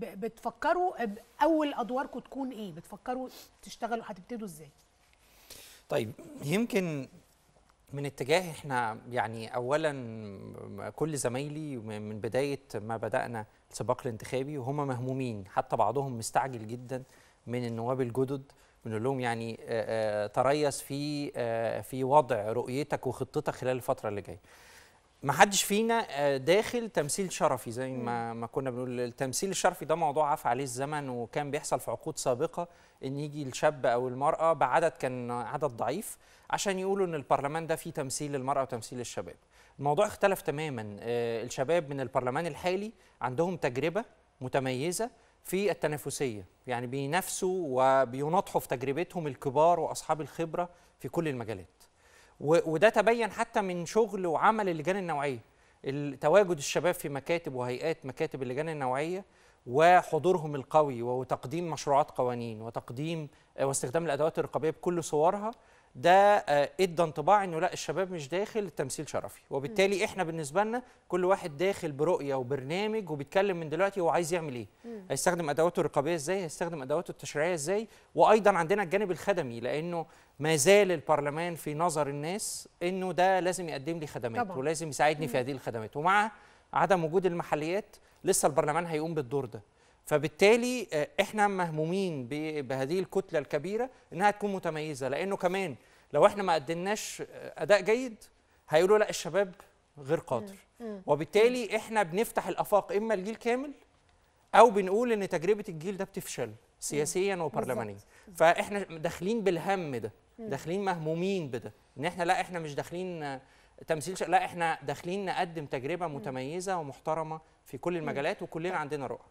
بتفكروا اول ادواركم تكون ايه بتفكروا تشتغلوا هتبتدوا ازاي طيب يمكن من اتجاه احنا يعني اولا كل زمايلي من بدايه ما بدانا السباق الانتخابي وهم مهمومين حتى بعضهم مستعجل جدا من النواب الجدد بنقول لهم يعني تريث في في وضع رؤيتك وخطتك خلال الفتره اللي جايه ما حدش فينا آه، داخل تمثيل شرفي زي ما ما كنا بنقول التمثيل الشرفي ده موضوع عفى عليه الزمن وكان بيحصل في عقود سابقه ان يجي الشاب او المراه بعدد كان عدد ضعيف عشان يقولوا ان البرلمان ده فيه تمثيل للمراه وتمثيل للشباب الموضوع اختلف تماما آه، الشباب من البرلمان الحالي عندهم تجربه متميزه في التنافسيه يعني بينافسوا وبيناطحوا في تجربتهم الكبار واصحاب الخبره في كل المجالات وده تبين حتى من شغل وعمل اللجان النوعيه تواجد الشباب في مكاتب وهيئات مكاتب اللجان النوعيه وحضورهم القوي وتقديم مشروعات قوانين وتقديم آه، واستخدام الادوات الرقابيه بكل صورها ده آه، ادى انطباع انه لا الشباب مش داخل تمثيل شرفي وبالتالي احنا بالنسبه لنا كل واحد داخل برؤيه وبرنامج وبيتكلم من دلوقتي هو عايز يعمل ايه هيستخدم ادواته الرقابيه ازاي هيستخدم ادواته التشريعيه ازاي وايضا عندنا الجانب الخدمي لانه ما زال البرلمان في نظر الناس انه ده لازم يقدم لي خدمات طبعا. ولازم يساعدني في هذه الخدمات ومع عدم وجود المحليات لسه البرلمان هيقوم بالدور ده فبالتالي آه، احنا مهمومين بهذه الكتله الكبيره انها تكون متميزه لانه كمان لو احنا ما قدمناش آه، اداء جيد هيقولوا لا الشباب غير قادر وبالتالي احنا بنفتح الافاق اما الجيل كامل او بنقول ان تجربه الجيل ده بتفشل سياسيا وبرلمانيا فاحنا داخلين بالهم ده داخلين مهمومين بده ان احنا لا احنا مش داخلين آه، تمثيل لا احنا داخلين نقدم تجربه متميزه ومحترمه في كل المجالات وكلنا طيب. عندنا رؤى